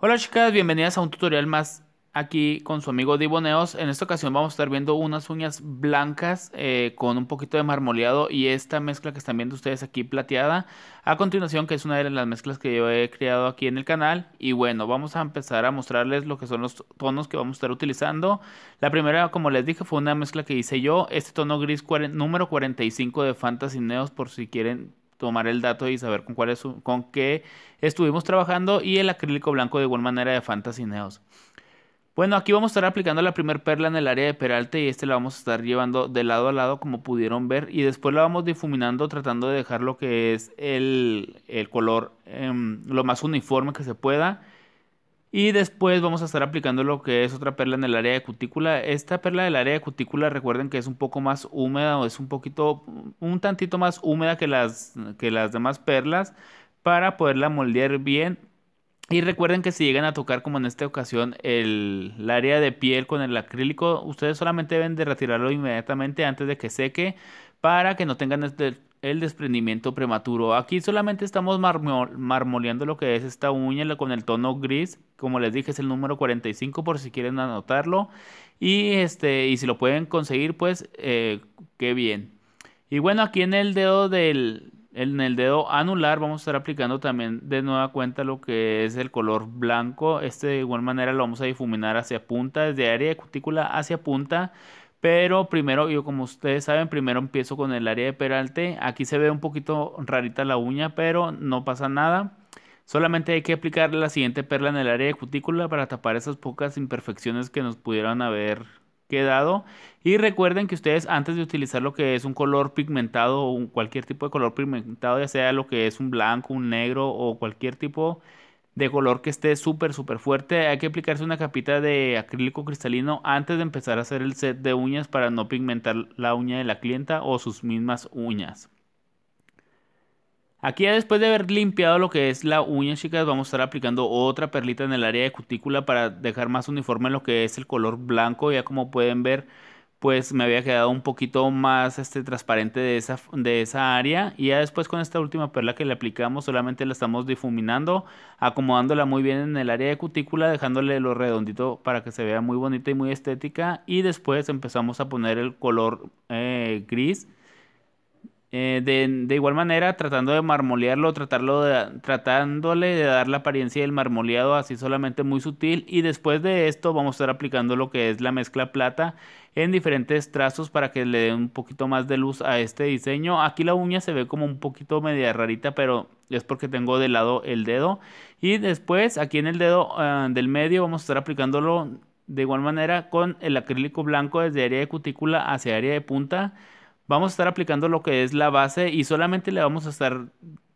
Hola chicas, bienvenidas a un tutorial más aquí con su amigo Diboneos. En esta ocasión vamos a estar viendo unas uñas blancas eh, con un poquito de marmoleado y esta mezcla que están viendo ustedes aquí plateada. A continuación, que es una de las mezclas que yo he creado aquí en el canal. Y bueno, vamos a empezar a mostrarles lo que son los tonos que vamos a estar utilizando. La primera, como les dije, fue una mezcla que hice yo. Este tono gris número 45 de Fantasy Neos, por si quieren tomar el dato y saber con cuál es con qué estuvimos trabajando y el acrílico blanco de igual manera de Fantasy Neos. Bueno, aquí vamos a estar aplicando la primera perla en el área de peralte y este la vamos a estar llevando de lado a lado como pudieron ver y después la vamos difuminando tratando de dejar lo que es el, color em, lo más uniforme que se pueda. Y después vamos a estar aplicando lo que es otra perla en el área de cutícula. Esta perla del área de cutícula recuerden que es un poco más húmeda o es un poquito, un tantito más húmeda que las, que las demás perlas para poderla moldear bien y recuerden que si llegan a tocar como en esta ocasión el, área de piel con el acrílico, ustedes solamente deben de retirarlo inmediatamente antes de que seque para que no tengan este, el desprendimiento prematuro. Aquí solamente estamos marmol, marmoleando lo que es esta uña con el tono gris. Como les dije es el número 45 por si quieren anotarlo. Y, este, y si lo pueden conseguir pues eh, qué bien. Y bueno aquí en el dedo del, en el dedo anular vamos a estar aplicando también de nueva cuenta lo que es el color blanco. Este de igual manera lo vamos a difuminar hacia punta, desde área de cutícula hacia punta. Pero primero, yo como ustedes saben, primero empiezo con el área de peralte. Aquí se ve un poquito rarita la uña, pero no pasa nada. Solamente hay que aplicar la siguiente perla en el área de cutícula para tapar esas pocas imperfecciones que nos pudieran haber quedado. Y recuerden que ustedes antes de utilizar lo que es un color pigmentado o cualquier tipo de color pigmentado, ya sea lo que es un blanco, un negro o cualquier tipo de color que esté súper, súper fuerte, hay que aplicarse una capita de acrílico cristalino antes de empezar a hacer el set de uñas para no pigmentar la uña de la clienta o sus mismas uñas. Aquí ya después de haber limpiado lo que es la uña, chicas, vamos a estar aplicando otra perlita en el área de cutícula para dejar más uniforme lo que es el color blanco. Ya como pueden ver, pues me había quedado un poquito más este, transparente de esa, de esa área. Y ya después con esta última perla que le aplicamos, solamente la estamos difuminando, acomodándola muy bien en el área de cutícula, dejándole lo redondito para que se vea muy bonita y muy estética. Y después empezamos a poner el color eh, gris eh, de, igual manera, tratando de marmolearlo, tratarlo de, tratándole de dar la apariencia del marmoleado así solamente muy sutil. Y después de esto vamos a estar aplicando lo que es la mezcla plata en diferentes trazos para que le dé un poquito más de luz a este diseño. Aquí la uña se ve como un poquito media rarita, pero es porque tengo de lado el dedo. Y después aquí en el dedo ah, del medio vamos a estar aplicándolo de igual manera con el acrílico blanco desde área de cutícula hacia área de punta vamos a estar aplicando lo que es la base y solamente le vamos a estar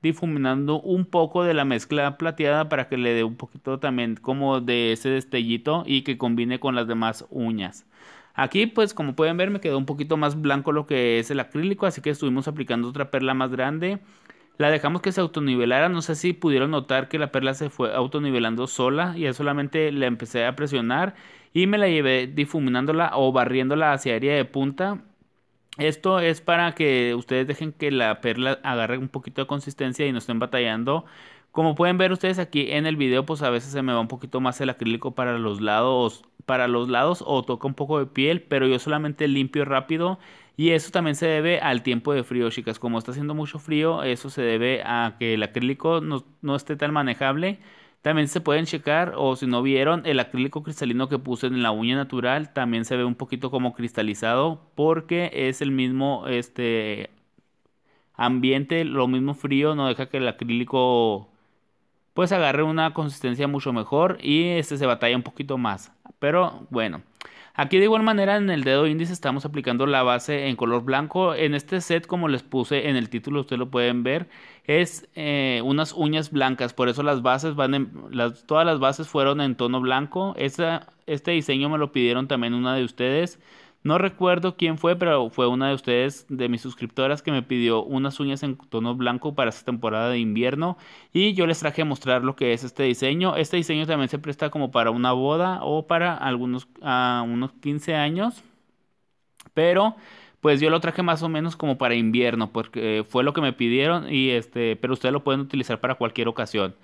difuminando un poco de la mezcla plateada para que le dé un poquito también como de ese destellito y que combine con las demás uñas. Aquí pues como pueden ver me quedó un poquito más blanco lo que es el acrílico, así que estuvimos aplicando otra perla más grande. La dejamos que se autonivelara, no sé si pudieron notar que la perla se fue autonivelando sola y ya solamente la empecé a presionar y me la llevé difuminándola o barriéndola hacia área de punta esto es para que ustedes dejen que la perla agarre un poquito de consistencia y no estén batallando. Como pueden ver ustedes aquí en el video, pues a veces se me va un poquito más el acrílico para los lados, para los lados o toca un poco de piel, pero yo solamente limpio rápido y eso también se debe al tiempo de frío, chicas. Como está haciendo mucho frío, eso se debe a que el acrílico no esté tan manejable también se pueden checar o si no vieron el acrílico cristalino que puse en la uña natural, también se ve un poquito como cristalizado porque es el mismo este ambiente, lo mismo frío, no deja que el acrílico pues agarre una consistencia mucho mejor y este se batalla un poquito más. Pero bueno, Aquí de igual manera en el dedo índice estamos aplicando la base en color blanco. En este set, como les puse en el título, ustedes lo pueden ver, es eh, unas uñas blancas. Por eso las bases van todas las bases fueron en tono blanco. este diseño me lo pidieron también una de ustedes. No recuerdo quién fue, pero fue una de ustedes, de mis suscriptoras, que me pidió unas uñas en tono blanco para esta temporada de invierno. Y yo les traje a mostrar lo que es este diseño. Este diseño también se presta como para una boda o para algunos a unos 15 años. Pero pues yo lo traje más o menos como para invierno, porque fue lo que me pidieron. Y este, pero ustedes lo pueden utilizar para cualquier ocasión.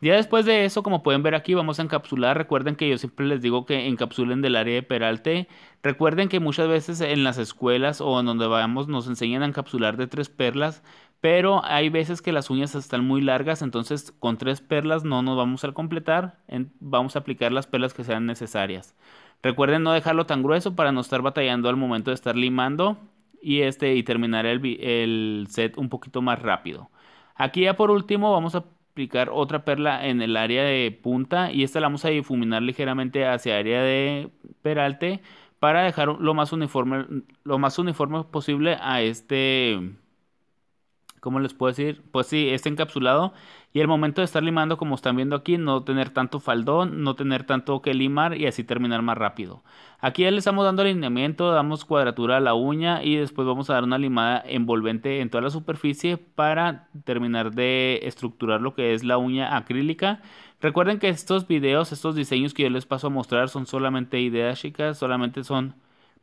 Ya después de eso, como pueden ver aquí, vamos a encapsular. Recuerden que yo siempre les digo que encapsulen del área de peralte. Recuerden que muchas veces en las escuelas o en donde vamos nos enseñan a encapsular de tres perlas, pero hay veces que las uñas están muy largas, entonces con tres perlas no nos vamos a completar. vamos a aplicar las perlas que sean necesarias. Recuerden no dejarlo tan grueso para no estar batallando al momento de estar limando y, este, y terminar el set un poquito más rápido. Aquí ya por último vamos a aplicar otra perla en el área de punta y esta la vamos a difuminar ligeramente hacia área de peralte para dejar lo más uniforme, lo más uniforme posible a este ¿cómo les puedo decir? Pues sí, está encapsulado. Y el momento de estar limando, como están viendo aquí, no tener tanto faldón, no tener tanto que limar y así terminar más rápido. Aquí ya le estamos dando alineamiento, damos cuadratura a la uña y después vamos a dar una limada envolvente en toda la superficie para terminar de estructurar lo que es la uña acrílica. Recuerden que estos videos, estos diseños que yo les paso a mostrar son solamente ideas chicas, solamente son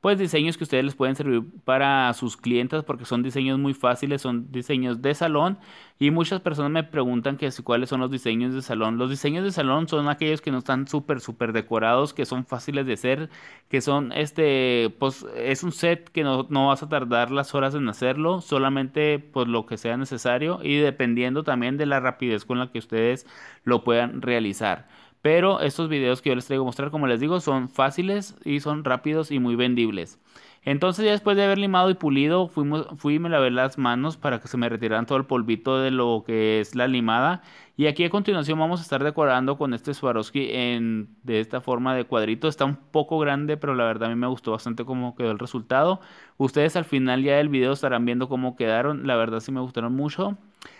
pues diseños que ustedes les pueden servir para sus clientes porque son diseños muy fáciles, son diseños de salón y muchas personas me preguntan cuáles son los diseños de salón. Los diseños de salón son aquellos que no están súper, súper decorados, que son fáciles de hacer, que son este, pues es un set que no, no vas a tardar las horas en hacerlo, solamente pues lo que sea necesario y dependiendo también de la rapidez con la que ustedes lo puedan realizar. Pero estos videos que yo les traigo a mostrar, como les digo, son fáciles y son rápidos y muy vendibles. Entonces ya después de haber limado y pulido, fui y me lavé las manos para que se me retiraran todo el polvito de lo que es la limada. Y aquí a continuación vamos a estar decorando con este Swarovski en, de esta forma de cuadrito. Está un poco grande, pero la verdad a mí me gustó bastante cómo quedó el resultado. Ustedes al final ya del video estarán viendo cómo quedaron. La verdad sí me gustaron mucho.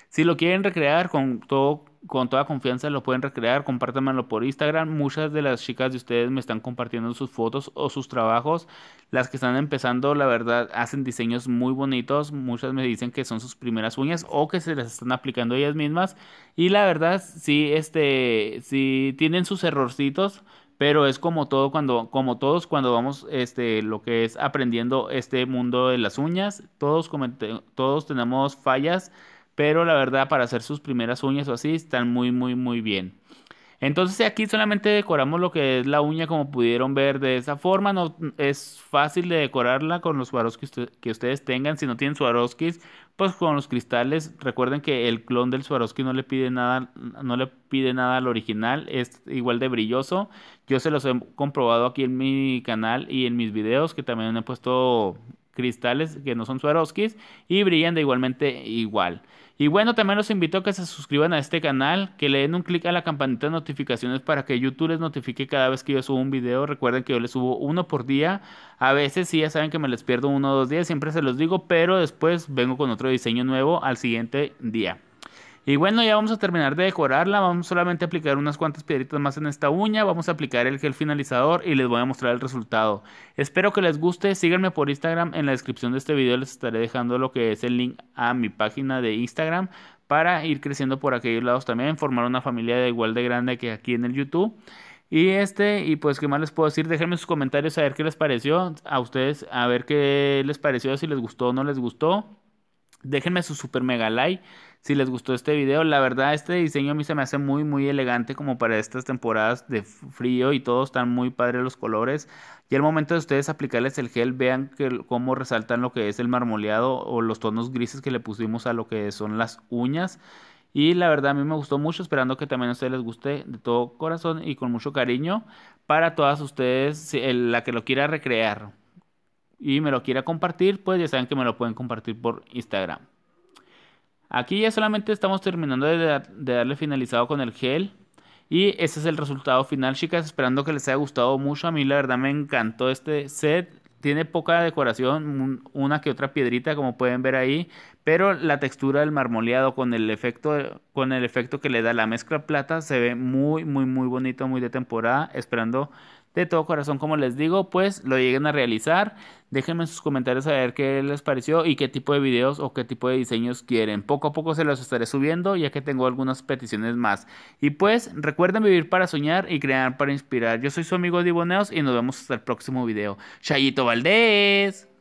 Si lo quieren recrear con todo con toda confianza lo pueden recrear, compártanmelo por Instagram. Muchas de las chicas de ustedes me están compartiendo sus fotos o sus trabajos. Las que están empezando, la verdad, hacen diseños muy bonitos. Muchas me dicen que son sus primeras uñas o que se las están aplicando ellas mismas. Y la verdad, sí, este, sí tienen sus errorcitos, pero es como todo cuando como todos cuando vamos este lo que es aprendiendo este mundo de las uñas todos todos tenemos fallas pero la verdad, para hacer sus primeras uñas o así, están muy, muy, muy bien. Entonces aquí solamente decoramos lo que es la uña como pudieron ver de esa forma. No, es fácil de decorarla con los Swarovski que, ustedes tengan. Si no tienen Swarovski, pues con los cristales. Recuerden que el clon del Swarovski no le pide nada, no le pide nada al original. Es igual de brilloso. Yo se los he comprobado aquí en mi canal y en mis videos que también he puesto cristales que no son Swarovski. y brillan de igualmente igual. Y bueno, también los invito a que se suscriban a este canal, que le den un clic a la campanita de notificaciones para que YouTube les notifique cada vez que yo subo un video. Recuerden que yo les subo uno por día. A veces sí, ya saben que me les pierdo uno o dos días, siempre se los digo, pero después vengo con otro diseño nuevo al siguiente día. Y bueno, ya vamos a terminar de decorarla, vamos solamente a aplicar unas cuantas piedritas más en esta uña, vamos a aplicar el gel finalizador y les voy a mostrar el resultado. Espero que les guste, síganme por Instagram, en la descripción de este video les estaré dejando lo que es el link a mi página de Instagram para ir creciendo por aquellos lados también, formar una familia de igual de grande que aquí en el YouTube. Y este, y pues qué más les puedo decir, déjenme sus comentarios a ver qué les pareció, a ustedes a ver qué les pareció, si les gustó o no les gustó. Déjenme su super mega like si les gustó este video. La verdad, este diseño a mí se me hace muy, muy elegante como para estas temporadas de frío y todo. Están muy padres los colores. Y al momento de ustedes aplicarles el gel, vean cómo resaltan lo que es el marmoleado o los tonos grises que le pusimos a lo que son las uñas. Y la verdad a mí me gustó mucho, esperando que también a ustedes les guste de todo corazón y con mucho cariño para todas ustedes, la que lo quiera recrear y me lo quiera compartir, pues ya saben que me lo pueden compartir por Instagram. Aquí ya solamente estamos terminando de, darle finalizado con el gel. Y ese es el resultado final, chicas. Esperando que les haya gustado mucho. A mí la verdad me encantó este set. Tiene poca decoración, una que otra piedrita como pueden ver ahí, pero la textura del marmoleado con el efecto con el efecto que le da la mezcla plata se ve muy muy muy bonito, muy de temporada, esperando de todo corazón, como les digo, pues lo lleguen a realizar. Déjenme en sus comentarios a ver qué les pareció y qué tipo de videos o qué tipo de diseños quieren. Poco a poco se los estaré subiendo ya que tengo algunas peticiones más. Y pues recuerden vivir para soñar y crear para inspirar. Yo soy su amigo Diboneos y nos vemos hasta el próximo video. Chayito Valdés.